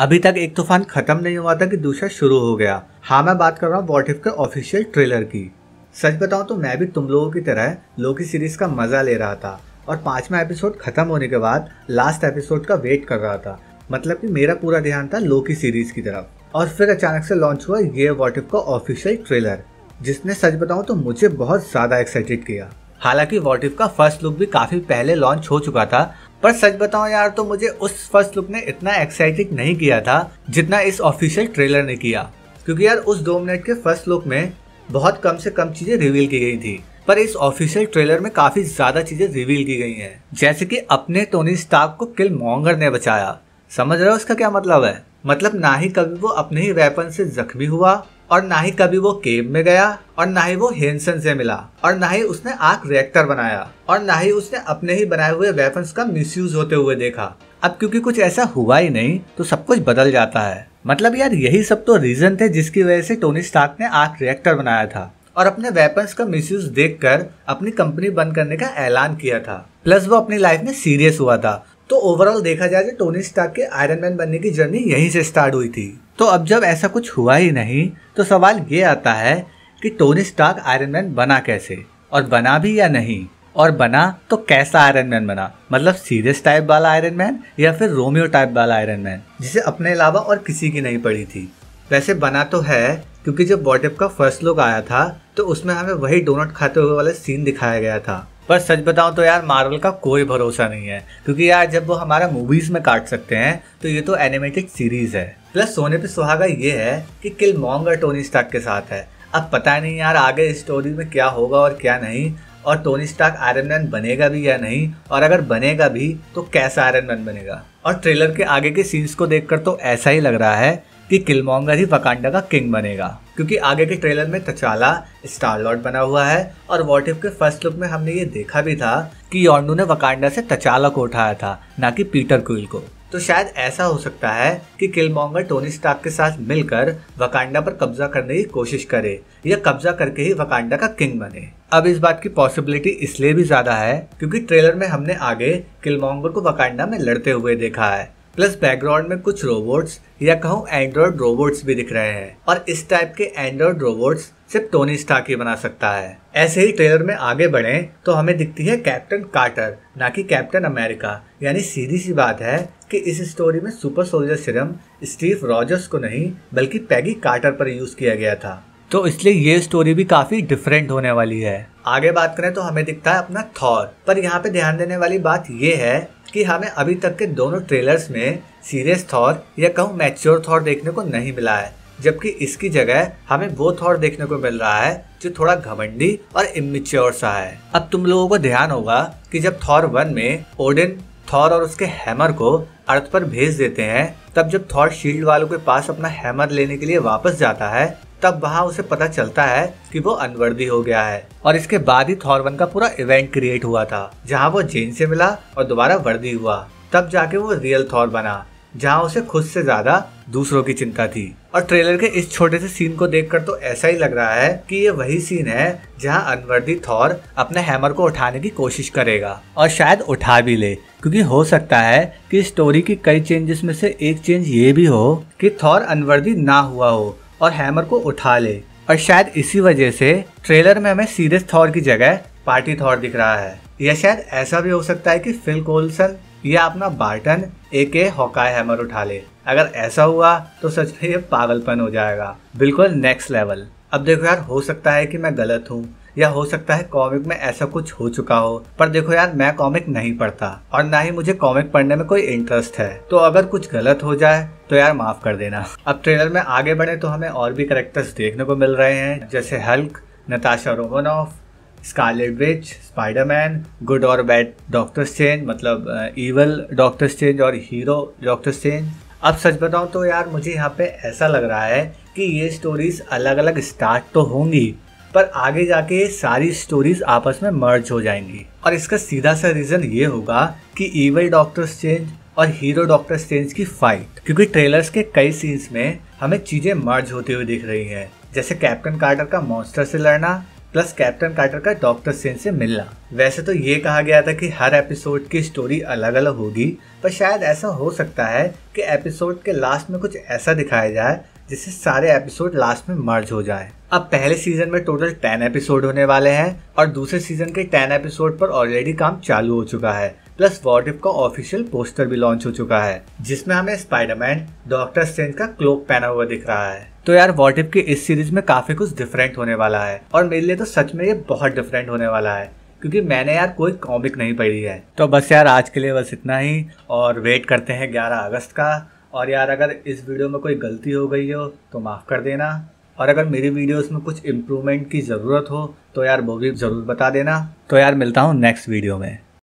अभी तक एक तूफान खत्म नहीं हुआ था कि दूसरा शुरू हो गया हाँ मैं बात कर रहा हूँ वॉट इफ के ऑफिशियल ट्रेलर की सच बताऊँ तो मैं भी तुम लोगों की तरह लोकी सीरीज का मजा ले रहा था और पांचवा एपिसोड खत्म होने के बाद लास्ट एपिसोड का वेट कर रहा था मतलब कि मेरा पूरा ध्यान था लोकी सीरीज की तरफ और फिर अचानक से लॉन्च हुआ ये वॉट इफ का ऑफिशियल ट्रेलर जिसने सच बताऊँ तो मुझे बहुत ज़्यादा एक्साइटेड किया हालांकि वॉट इफ का फर्स्ट लुक भी काफ़ी पहले लॉन्च हो चुका था पर सच बताओ यार तो मुझे उस फर्स्ट लुक ने इतना एक्साइटेड नहीं किया था जितना इस ऑफिशियल ट्रेलर ने किया क्योंकि यार उस दो मिनट के फर्स्ट लुक में बहुत कम से कम चीजें रिवील की गई थी पर इस ऑफिशियल ट्रेलर में काफी ज्यादा चीजें रिवील की गई हैं जैसे कि अपने टोनी स्टार्क को किल मोंगर ने बचाया समझ रहे हो उसका क्या मतलब है मतलब ना ही कभी वो अपने ही वेपन से जख्मी हुआ और ना ही कभी वो केव में गया और ना ही वो हेनसन से मिला और ना ही उसने आग रिएक्टर बनाया और ना ही उसने अपने ही बनाए हुए वेपन्स का मिस होते हुए देखा अब क्योंकि कुछ ऐसा हुआ ही नहीं तो सब कुछ बदल जाता है मतलब यार यही सब तो रीजन थे जिसकी वजह से टोनी स्टार्क ने आग रिएक्टर बनाया था और अपने वेपन्स का मिसयूज देखकर अपनी कंपनी बंद करने का ऐलान किया था प्लस वो अपनी लाइफ में सीरियस हुआ था तो ओवरऑल देखा जाए तो टोनी स्टार्क के आयरन मैन बनने की जर्नी यहीं से स्टार्ट हुई थी तो अब जब ऐसा कुछ हुआ ही नहीं तो सवाल ये आता है कि टोनी स्टार्क आयरन मैन बना कैसे और बना भी या नहीं और बना तो कैसा आयरन मैन बना मतलब सीरियस टाइप वाला आयरन मैन या फिर रोमियो टाइप वाला आयरन मैन जिसे अपने अलावा और किसी की नहीं पड़ी थी वैसे बना तो है क्योंकि जब बॉटअप का फर्स्ट लुक आया था तो उसमें हमें वही डोनट खाते हुए वाला सीन दिखाया गया था पर सच बताऊं तो यार मार्वल का कोई भरोसा नहीं है क्योंकि यार जब वो हमारा मूवीज में काट सकते हैं तो ये तो एनिमेटेड सीरीज है प्लस सोने पे सुहागा ये है कि किल मॉन्गर टोनी स्टार्क के साथ है अब पता नहीं यार आगे स्टोरी में क्या होगा और क्या नहीं और टोनी स्टार्क आयरन मैन बनेगा भी या नहीं और अगर बनेगा भी तो कैसा आयरन मैन बनेगा और ट्रेलर के आगे के सीन्स को देखकर तो ऐसा ही लग रहा है कि किलमोंगर ही वकांडा का किंग बनेगा क्योंकि आगे के ट्रेलर में तचाला स्टार लॉर्ड बना हुआ है और वॉटिफ के फर्स्ट लुक में हमने ये देखा भी था कि योंडू ने वकांडा से तचाला को उठाया था ना कि पीटर क्विल को तो शायद ऐसा हो सकता है कि किलमोंगर टोनी स्टार्क के साथ मिलकर वकांडा पर कब्जा करने की कोशिश करे या कब्जा करके ही वकांडा का किंग बने अब इस बात की पॉसिबिलिटी इसलिए भी ज्यादा है क्योंकि ट्रेलर में हमने आगे किलमोंगर को वकांडा में लड़ते हुए देखा है प्लस बैकग्राउंड में कुछ रोबोट्स या कहूँ एंड्रॉयड रोबोट्स भी दिख रहे हैं और इस टाइप के एंड्रॉयड रोबोट्स सिर्फ टोनी स्टार्क ही बना सकता है ऐसे ही ट्रेलर में आगे बढ़े तो हमें दिखती है कैप्टन कार्टर ना कि कैप्टन अमेरिका यानी सीधी सी बात है कि इस स्टोरी में super soldier serum Steve Rogers को नहीं बल्कि पैगी कार्टर पर यूज़ किया गया था तो इसलिए ये स्टोरी भी काफ़ी डिफरेंट होने वाली है आगे बात करें तो हमें दिखता है अपना थॉर पर यहाँ पे ध्यान देने वाली बात यह है कि हमें अभी तक के दोनों ट्रेलर्स में सीरियस थॉर या कहूँ मैच्योर थॉर देखने को नहीं मिला है जबकि इसकी जगह हमें वो थॉर देखने को मिल रहा है जो थोड़ा घमंडी और इमेच्योर सा है अब तुम लोगों को ध्यान होगा कि जब थॉर वन में ओडिन थॉर और उसके हैमर को अर्थ पर भेज देते हैं तब जब थॉर शील्ड वालों के पास अपना हैमर लेने के लिए वापस जाता है तब वहाँ उसे पता चलता है कि वो अनवर्दी हो गया है और इसके बाद ही थॉर वन का पूरा इवेंट क्रिएट हुआ था जहाँ वो जेन से मिला और दोबारा वर्दी हुआ तब जाके वो रियल थॉर बना जहाँ उसे खुद से ज्यादा दूसरों की चिंता थी और ट्रेलर के इस छोटे से सीन को देखकर तो ऐसा ही लग रहा है कि ये वही सीन है जहाँ अनवर्दी थॉर अपने हैमर को उठाने की कोशिश करेगा और शायद उठा भी ले क्योंकि हो सकता है कि स्टोरी की कई चेंजेस में से एक चेंज ये भी हो कि थॉर अनवर्दी ना हुआ हो और हैमर को उठा ले और शायद इसी वजह से ट्रेलर में हमें सीरियस थॉर की जगह पार्टी थॉर दिख रहा है या शायद ऐसा भी हो सकता है कि फिल कोल्सन या अपना बार्टन एक हॉकाई हैमर उठा ले अगर ऐसा हुआ तो सच में ये पागलपन हो जाएगा बिल्कुल नेक्स्ट लेवल अब देखो यार हो सकता है कि मैं गलत हूँ या हो सकता है कॉमिक में ऐसा कुछ हो चुका हो पर देखो यार मैं कॉमिक नहीं पढ़ता और ना ही मुझे कॉमिक पढ़ने में कोई इंटरेस्ट है तो अगर कुछ गलत हो जाए तो यार माफ कर देना अब ट्रेलर में आगे बढ़े तो हमें और भी करेक्टर्स देखने को मिल रहे हैं जैसे Hulk Natasha Romanoff Scarlet Witch Spiderman good और बैड डॉक्टर चेंज मतलब ईवल डॉक्टर चेंज और हीरो डॉक्टर चेंज अब सच बताऊं तो यार मुझे यहाँ पे ऐसा लग रहा है कि ये स्टोरीज अलग अलग स्टार्ट तो होंगी पर आगे जाके ये सारी स्टोरीज आपस में मर्ज हो जाएंगी और इसका सीधा सा रीज़न ये होगा कि ईवल डॉक्टर चेंज और हीरो डॉक्टर चेंज की फाइट क्योंकि ट्रेलर्स के कई सीन्स में हमें चीज़ें मर्ज होते हुए दिख रही हैं जैसे कैप्टन कार्टर का मॉन्स्टर से लड़ना प्लस कैप्टन कार्टर का डॉक्टर स्ट्रेंज से मिलना वैसे तो ये कहा गया था कि हर एपिसोड की स्टोरी अलग अलग होगी पर शायद ऐसा हो सकता है कि एपिसोड के लास्ट में कुछ ऐसा दिखाया जाए जिससे सारे एपिसोड लास्ट में मर्ज हो जाए अब पहले सीजन में टोटल टेन एपिसोड होने वाले हैं और दूसरे सीजन के टेन एपिसोड पर ऑलरेडी काम चालू हो चुका है प्लस वॉटिप का ऑफिशियल पोस्टर भी लॉन्च हो चुका है जिसमें हमें स्पाइडरमैन डॉक्टर स्ट्रेंज का क्लोक पहना हुआ दिख रहा है तो यार वॉटिप की इस सीरीज में काफी कुछ डिफरेंट होने वाला है और मेरे लिए तो सच में ये बहुत डिफरेंट होने वाला है क्योंकि मैंने यार कोई कॉमिक नहीं पढ़ी है तो बस यार आज के लिए बस इतना ही और वेट करते हैं 11 अगस्त का और यार अगर इस वीडियो में कोई गलती हो गई हो तो माफ़ कर देना और अगर मेरी वीडियोस में कुछ इम्प्रूवमेंट की ज़रूरत हो तो यार वो भी ज़रूर बता देना तो यार मिलता हूँ नेक्स्ट वीडियो में